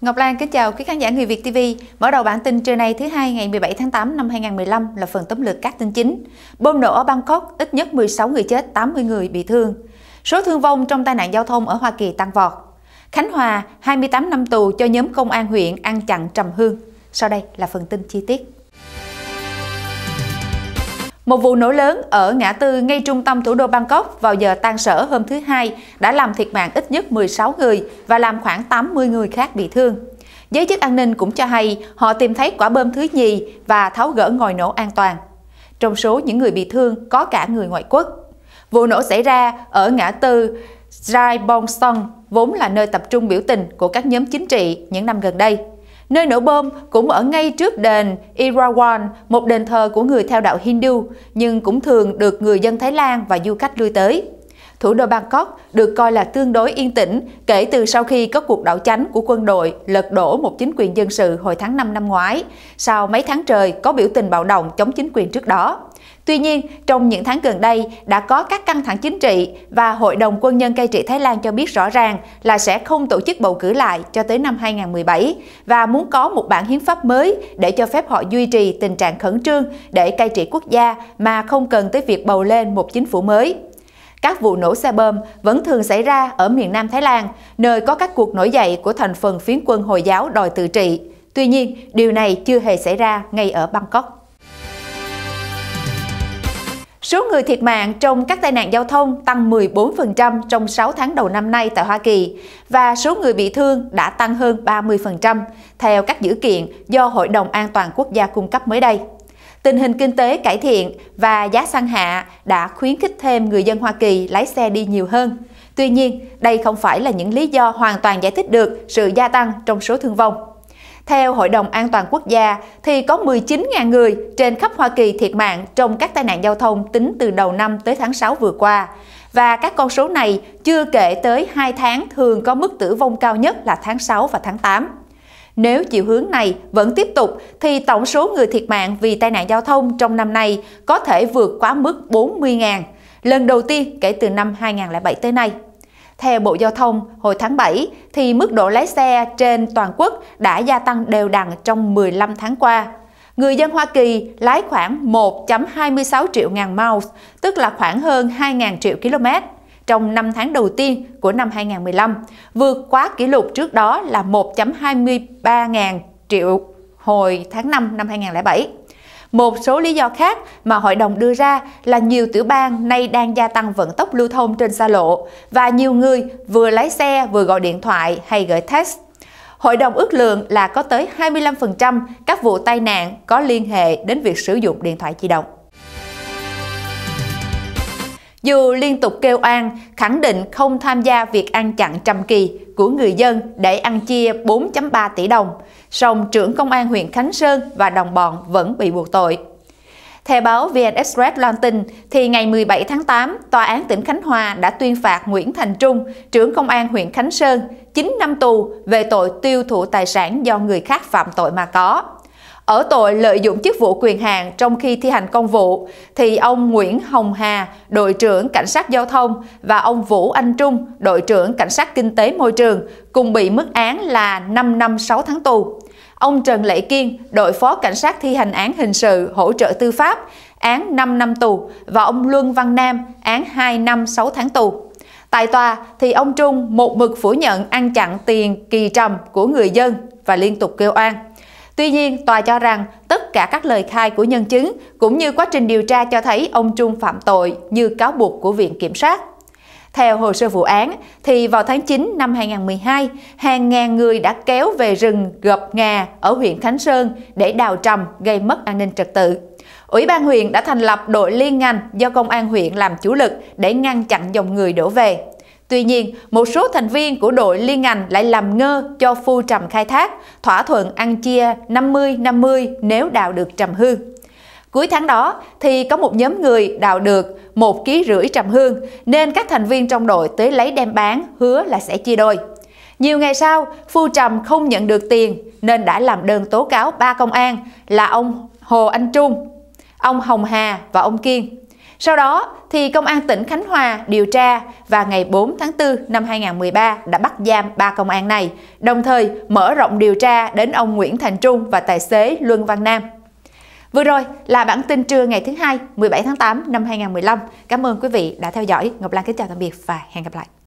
Ngọc Lan kính chào quý khán giả Người Việt TV. Mở đầu bản tin trưa nay thứ hai ngày 17 tháng 8 năm 2015 là phần tóm lược các tin chính. Bom nổ ở Bangkok, ít nhất 16 người chết, 80 người bị thương. Số thương vong trong tai nạn giao thông ở Hoa Kỳ tăng vọt. Khánh Hòa, 28 năm tù cho nhóm công an huyện ăn chặn trầm hương. Sau đây là phần tin chi tiết. Một vụ nổ lớn ở ngã tư ngay trung tâm thủ đô Bangkok vào giờ tan sở hôm thứ Hai đã làm thiệt mạng ít nhất 16 người và làm khoảng 80 người khác bị thương. Giới chức an ninh cũng cho hay họ tìm thấy quả bom thứ nhì và tháo gỡ ngòi nổ an toàn. Trong số những người bị thương có cả người ngoại quốc. Vụ nổ xảy ra ở ngã tư Jai Bong Song, vốn là nơi tập trung biểu tình của các nhóm chính trị những năm gần đây. Nơi nổ bom cũng ở ngay trước đền Irawan, một đền thờ của người theo đạo Hindu, nhưng cũng thường được người dân Thái Lan và du khách lui tới. Thủ đô Bangkok được coi là tương đối yên tĩnh kể từ sau khi có cuộc đảo chánh của quân đội lật đổ một chính quyền dân sự hồi tháng 5 năm ngoái, sau mấy tháng trời có biểu tình bạo động chống chính quyền trước đó. Tuy nhiên, trong những tháng gần đây đã có các căng thẳng chính trị và Hội đồng Quân nhân cai trị Thái Lan cho biết rõ ràng là sẽ không tổ chức bầu cử lại cho tới năm 2017 và muốn có một bản hiến pháp mới để cho phép họ duy trì tình trạng khẩn trương để cai trị quốc gia mà không cần tới việc bầu lên một chính phủ mới các vụ nổ xe bơm vẫn thường xảy ra ở miền Nam Thái Lan, nơi có các cuộc nổi dậy của thành phần phiến quân Hồi giáo đòi tự trị. Tuy nhiên, điều này chưa hề xảy ra ngay ở Bangkok. Số người thiệt mạng trong các tai nạn giao thông tăng 14% trong 6 tháng đầu năm nay tại Hoa Kỳ và số người bị thương đã tăng hơn 30% theo các dữ kiện do Hội đồng An toàn Quốc gia cung cấp mới đây. Tình hình kinh tế cải thiện và giá xăng hạ đã khuyến khích thêm người dân Hoa Kỳ lái xe đi nhiều hơn. Tuy nhiên, đây không phải là những lý do hoàn toàn giải thích được sự gia tăng trong số thương vong. Theo Hội đồng An toàn Quốc gia, thì có 19.000 người trên khắp Hoa Kỳ thiệt mạng trong các tai nạn giao thông tính từ đầu năm tới tháng 6 vừa qua. Và các con số này chưa kể tới 2 tháng thường có mức tử vong cao nhất là tháng 6 và tháng 8. Nếu chiều hướng này vẫn tiếp tục thì tổng số người thiệt mạng vì tai nạn giao thông trong năm nay có thể vượt quá mức 40.000, lần đầu tiên kể từ năm 2007 tới nay. Theo Bộ Giao thông, hồi tháng 7 thì mức độ lái xe trên toàn quốc đã gia tăng đều đặn trong 15 tháng qua. Người dân Hoa Kỳ lái khoảng 1.26 triệu ngàn miles, tức là khoảng hơn 2.000 triệu km trong 5 tháng đầu tiên của năm 2015, vượt quá kỷ lục trước đó là 1.23 ngàn triệu hồi tháng 5 năm 2007. Một số lý do khác mà hội đồng đưa ra là nhiều tiểu bang nay đang gia tăng vận tốc lưu thông trên xa lộ và nhiều người vừa lái xe vừa gọi điện thoại hay gửi text. Hội đồng ước lượng là có tới 25% các vụ tai nạn có liên hệ đến việc sử dụng điện thoại di động. Dù liên tục kêu oan, khẳng định không tham gia việc ăn chặn trầm kỳ của người dân để ăn chia 4.3 tỷ đồng, song trưởng công an huyện Khánh Sơn và đồng bọn vẫn bị buộc tội. Theo báo VN Express loan tin, thì ngày 17 tháng 8, Tòa án tỉnh Khánh Hòa đã tuyên phạt Nguyễn Thành Trung, trưởng công an huyện Khánh Sơn, 9 năm tù về tội tiêu thụ tài sản do người khác phạm tội mà có ở tội lợi dụng chức vụ quyền hạn trong khi thi hành công vụ thì ông Nguyễn Hồng Hà, đội trưởng cảnh sát giao thông và ông Vũ Anh Trung, đội trưởng cảnh sát kinh tế môi trường cùng bị mức án là 5 năm 6 tháng tù. Ông Trần Lệ Kiên, đội phó cảnh sát thi hành án hình sự hỗ trợ tư pháp, án 5 năm tù và ông Luân Văn Nam, án 2 năm 6 tháng tù. Tại tòa thì ông Trung một mực phủ nhận ăn chặn tiền kỳ trầm của người dân và liên tục kêu oan. Tuy nhiên, tòa cho rằng tất cả các lời khai của nhân chứng cũng như quá trình điều tra cho thấy ông Trung phạm tội như cáo buộc của Viện Kiểm sát. Theo hồ sơ vụ án, thì vào tháng 9 năm 2012, hàng ngàn người đã kéo về rừng gập ngà ở huyện Khánh Sơn để đào trầm gây mất an ninh trật tự. Ủy ban huyện đã thành lập đội liên ngành do công an huyện làm chủ lực để ngăn chặn dòng người đổ về. Tuy nhiên, một số thành viên của đội liên ngành lại làm ngơ cho phu trầm khai thác, thỏa thuận ăn chia 50-50 nếu đào được trầm hương. Cuối tháng đó thì có một nhóm người đào được một ký rưỡi trầm hương nên các thành viên trong đội tới lấy đem bán hứa là sẽ chia đôi. Nhiều ngày sau, Phu Trầm không nhận được tiền nên đã làm đơn tố cáo ba công an là ông Hồ Anh Trung, ông Hồng Hà và ông Kiên. Sau đó thì công an tỉnh Khánh Hòa điều tra và ngày 4 tháng 4 năm 2013 đã bắt giam ba công an này, đồng thời mở rộng điều tra đến ông Nguyễn Thành Trung và tài xế Luân Văn Nam. Vừa rồi là bản tin trưa ngày thứ hai 17 tháng 8 năm 2015. Cảm ơn quý vị đã theo dõi. Ngọc Lan kính chào tạm biệt và hẹn gặp lại.